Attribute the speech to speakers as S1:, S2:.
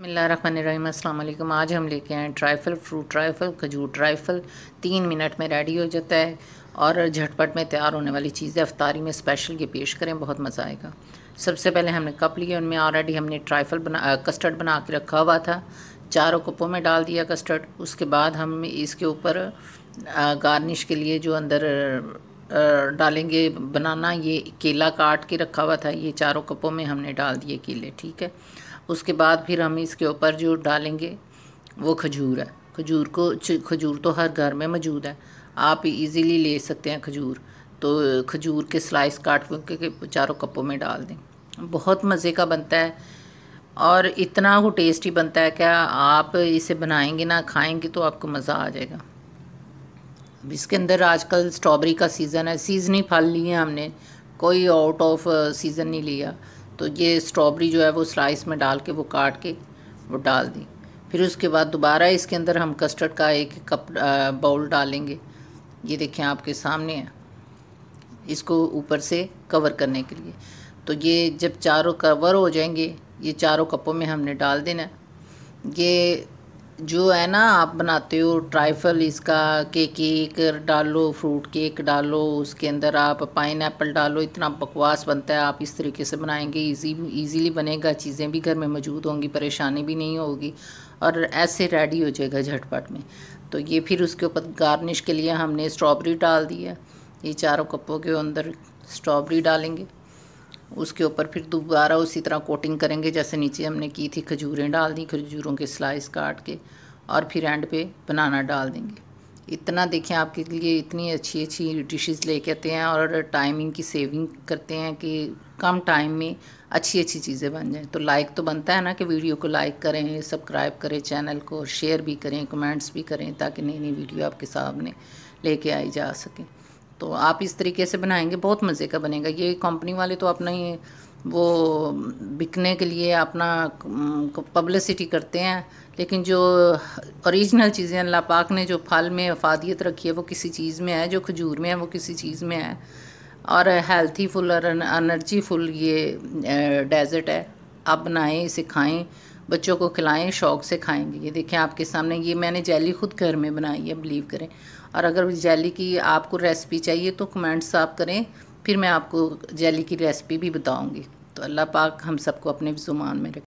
S1: बसमीम अल्लाम आज हम लेके आए ट्राइफल फ्रूट ट्राइफल खजूर ट्राइफल तीन मिनट में रेडी हो जाता है और झटपट में तैयार होने वाली चीज़ें अफ्तारी में स्पेशल ये पेश करें बहुत मज़ा आएगा सबसे पहले हमने कप लिए उनमें ऑलरेडी हमने ट्राइफल बना कस्टर्ड बना के रखा हुआ था चारों कपों में डाल दिया कस्टर्ड उसके बाद हम इसके ऊपर गार्निश के लिए जो अंदर डालेंगे बनाना ये केला काट के रखा हुआ था ये चारों कपों में हमने डाल दिए केले ठीक है उसके बाद फिर हम इसके ऊपर जो डालेंगे वो खजूर है खजूर को खजूर तो हर घर में मौजूद है आप इजीली ले सकते हैं खजूर तो खजूर के स्लाइस काट के चारों कपों में डाल दें बहुत मज़े का बनता है और इतना वो टेस्टी बनता है क्या आप इसे बनाएंगे ना खाएंगे तो आपको मज़ा आ जाएगा इसके अंदर आजकल स्ट्रॉबेरी का सीज़न है सीज़नी फल लिए हमने कोई आउट ऑफ सीज़न नहीं लिया तो ये स्ट्रॉबेरी जो है वो स्लाइस में डाल के वो काट के वो डाल दी फिर उसके बाद दोबारा इसके अंदर हम कस्टर्ड का एक कप बाउल डालेंगे ये देखें आपके सामने है इसको ऊपर से कवर करने के लिए तो ये जब चारों कवर हो जाएंगे ये चारों कपों में हमने डाल देना ये जो है ना आप बनाते हो ट्राइफल इसका के केक डालो फ्रूट केक डालो उसके अंदर आप पाइन एप्पल डालो इतना बकवास बनता है आप इस तरीके से बनाएंगे इजी इजीली बनेगा चीज़ें भी घर में मौजूद होंगी परेशानी भी नहीं होगी और ऐसे रेडी हो जाएगा झटपट में तो ये फिर उसके ऊपर गार्निश के लिए हमने स्ट्रॉबेरी डाल दी है ये चारों कपों के अंदर स्ट्रॉबेरी डालेंगे उसके ऊपर फिर दोबारा उसी तरह कोटिंग करेंगे जैसे नीचे हमने की थी खजूरें डाल दी खजूरों के स्लाइस काट के और फिर एंड पे बनाना डाल देंगे इतना देखें आपके लिए इतनी अच्छी अच्छी डिशेस लेके आते हैं और टाइमिंग की सेविंग करते हैं कि कम टाइम में अच्छी अच्छी चीज़ें बन जाएँ तो लाइक तो बनता है ना कि वीडियो को लाइक करें सब्सक्राइब करें चैनल को शेयर भी करें कमेंट्स भी करें ताकि नई नई वीडियो आपके सामने लेके आई जा सकें तो आप इस तरीके से बनाएंगे बहुत मज़े का बनेगा ये कंपनी वाले तो अपना ही वो बिकने के लिए अपना पब्लिसिटी करते हैं लेकिन जो ओरिजिनल चीज़ें अल्लाह पाक ने जो फल में अफादियत रखी है वो किसी चीज़ में है जो खजूर में है वो किसी चीज़ में है और हेल्थी फुल और एनर्जी फुल ये डेजर्ट है आप बनाएं इसे खाएं बच्चों को खिलाएं शौक से खाएंगे ये देखें आपके सामने ये मैंने जैली खुद घर में बनाई है बिलीव करें और अगर जैली की आपको रेसिपी चाहिए तो कमेंट्स आप करें फिर मैं आपको जैली की रेसिपी भी बताऊँगी तो अल्लाह पाक हम सबको अपने जुमान में रखें